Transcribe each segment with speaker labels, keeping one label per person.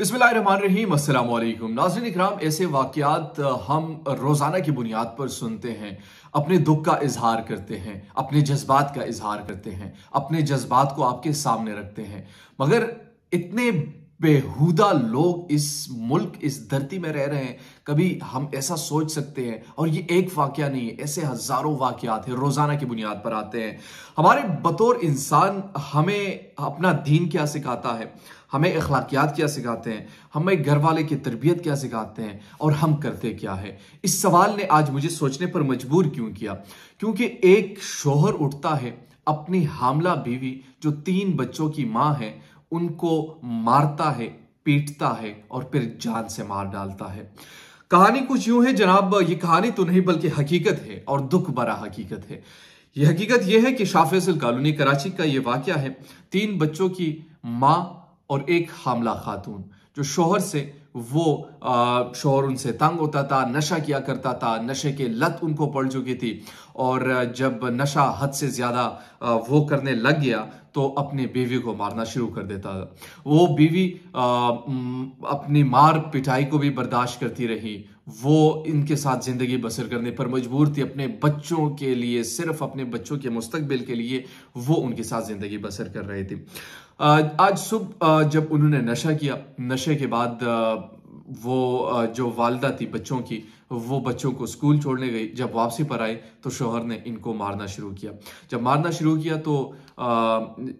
Speaker 1: बिस्मिल्लाम नाजन ऐसे वाक़ात हम रोज़ाना की बुनियाद पर सुनते हैं अपने दुख का इजहार करते हैं अपने जज्बात का इजहार करते हैं अपने जज्बात को आपके सामने रखते हैं मगर इतने बेहुदा लोग इस मुल्क इस धरती में रह रहे हैं कभी हम ऐसा सोच सकते हैं और ये एक वाक्य नहीं है ऐसे हजारों वाकयात हैं रोजाना की बुनियाद पर आते हैं हमारे बतौर इंसान हमें अपना दीन क्या सिखाता है हमें अखलाकियात क्या सिखाते हैं हमें घर वाले की तरबियत क्या सिखाते हैं और हम करते क्या है इस सवाल ने आज मुझे सोचने पर मजबूर क्यों किया क्योंकि एक शोहर उठता है अपनी हामला बीवी जो तीन बच्चों की माँ है उनको मारता है पीटता है और फिर जान से मार डालता है कहानी कुछ यूं है जनाब ये कहानी तो नहीं बल्कि हकीकत है और दुख भरा हकीकत है ये हकीकत यह है कि शाफिसल कॉलोनी कराची का ये वाक़ है तीन बच्चों की माँ और एक हामला खातून जो शोहर से वो शोहर उनसे तंग होता था नशा किया करता था नशे के लत उनको पड़ चुकी थी और जब नशा हद से ज़्यादा वो करने लग गया तो अपने बीवी को मारना शुरू कर देता था वो बीवी अपनी मार पिटाई को भी बर्दाश्त करती रही वो इनके साथ ज़िंदगी बसर करने पर मजबूर थी अपने बच्चों के लिए सिर्फ अपने बच्चों के मुस्तबिल के लिए वो उनके साथ ज़िंदगी बसर कर रहे थे आज सुबह जब उन्होंने नशा किया नशे के बाद वो जो वालदा थी बच्चों की वो बच्चों को स्कूल छोड़ने गई जब वापसी पर आए तो शोहर ने इनको मारना शुरू किया जब मारना शुरू किया तो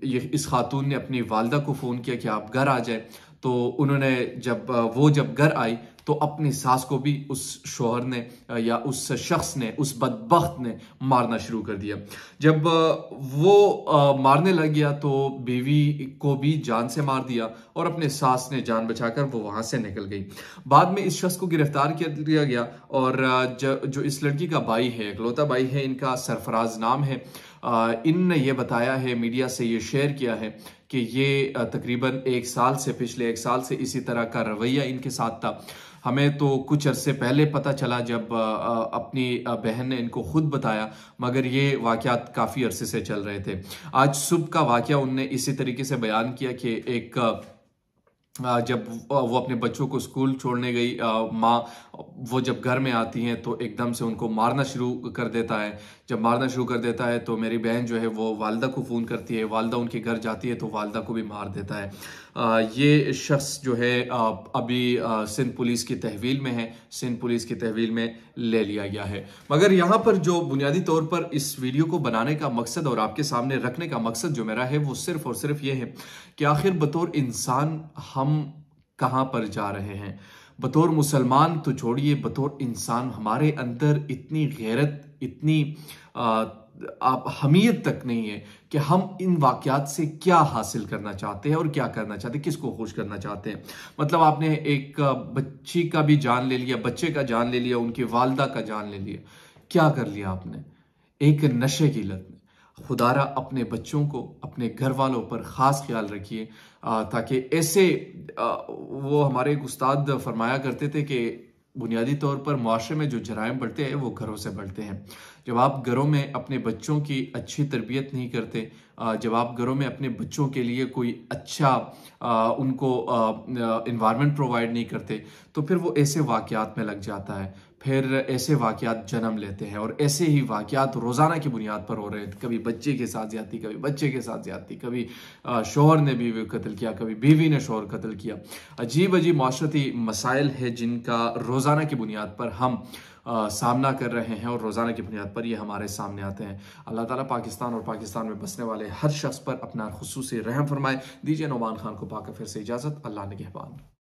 Speaker 1: ये इस खातून ने अपनी वालदा को फ़ोन किया कि आप घर आ जाए तो उन्होंने जब वो जब घर आई तो अपनी सास को भी उस शोहर ने या उस शख्स ने उस बदबخت ने मारना शुरू कर दिया जब वो मारने लग गया तो बीवी को भी जान से मार दिया और अपने सास ने जान बचाकर वो वहाँ से निकल गई बाद में इस शख्स को गिरफ्तार किया गया और जो इस लड़की का भाई है इकलौता भाई है इनका सरफराज नाम है इन ने ये बताया है मीडिया से ये शेयर किया है कि ये तकरीबन एक साल से पिछले एक साल से इसी तरह का रवैया इनके साथ था हमें तो कुछ अरसे पहले पता चला जब अपनी बहन ने इनको खुद बताया मगर ये वाकयात काफ़ी अरसे से चल रहे थे आज सुबह का वाक़ उनने इसी तरीके से बयान किया कि एक जब वो अपने बच्चों को स्कूल छोड़ने गई माँ वो जब घर में आती हैं तो एकदम से उनको मारना शुरू कर देता है जब मारना शुरू कर देता है तो मेरी बहन जो है वो वालदा को फ़ोन करती है वालदा उनके घर जाती है तो वालदा को भी मार देता है आ, ये शख्स जो है आ, अभी सिंध पुलिस की तहवील में है सिंध पुलिस की तहवील में ले लिया गया है मगर यहाँ पर जो बुनियादी तौर पर इस वीडियो को बनाने का मकसद और आपके सामने रखने का मकसद जो मेरा है वो सिर्फ और सिर्फ ये है कि आखिर बतौर इंसान हम कहाँ पर जा रहे हैं बतौर मुसलमान तो छोड़िए बतौर इंसान हमारे अंदर इतनी गैरत इतनी आ, आप हमीयत तक नहीं है कि हम इन वाक़ात से क्या हासिल करना चाहते हैं और क्या करना चाहते हैं किसको खुश करना चाहते हैं मतलब आपने एक बच्ची का भी जान ले लिया बच्चे का जान ले लिया उनकी वालदा का जान ले लिया क्या कर लिया आपने एक नशे की लत में खुदारा अपने बच्चों को अपने घर वालों पर ख़ास ख्याल रखिए ताकि ऐसे वो हमारे एक उस्ताद फरमाया करते थे कि बुनियादी तौर पर माशरे में जो जराइम बढ़ते हैं वो घरों से बढ़ते हैं जब आप घरों में अपने बच्चों की अच्छी तरबियत नहीं करते जब आप घरों में अपने बच्चों के लिए कोई अच्छा आ, उनको इन्वायरमेंट प्रोवाइड नहीं करते तो फिर वो ऐसे वाक़ात में लग जाता है फिर ऐसे वाक़ात जन्म लेते हैं और ऐसे ही वाक़ात रोज़ाना की बुनियाद पर हो रहे हैं कभी बच्चे के साथ ज़्यादती कभी बच्चे के साथ ज़्यादती कभी शोहर ने बीवी को कत्ल किया कभी बीवी ने शोहर कत्ल किया अजीब अजीब माशरती मसाइल है जिनका रोज़ाना की बुनियाद पर हम आ, सामना कर रहे हैं और रोज़ाना की बुनियाद पर ये हमारे सामने आते हैं अल्लाह ताला पाकिस्तान और पाकिस्तान में बसने वाले हर शख्स पर अपना खसूस रहम फरमाए दीजिए नौमान खान को पाकर फिर से इजाज़त अल्लाह ने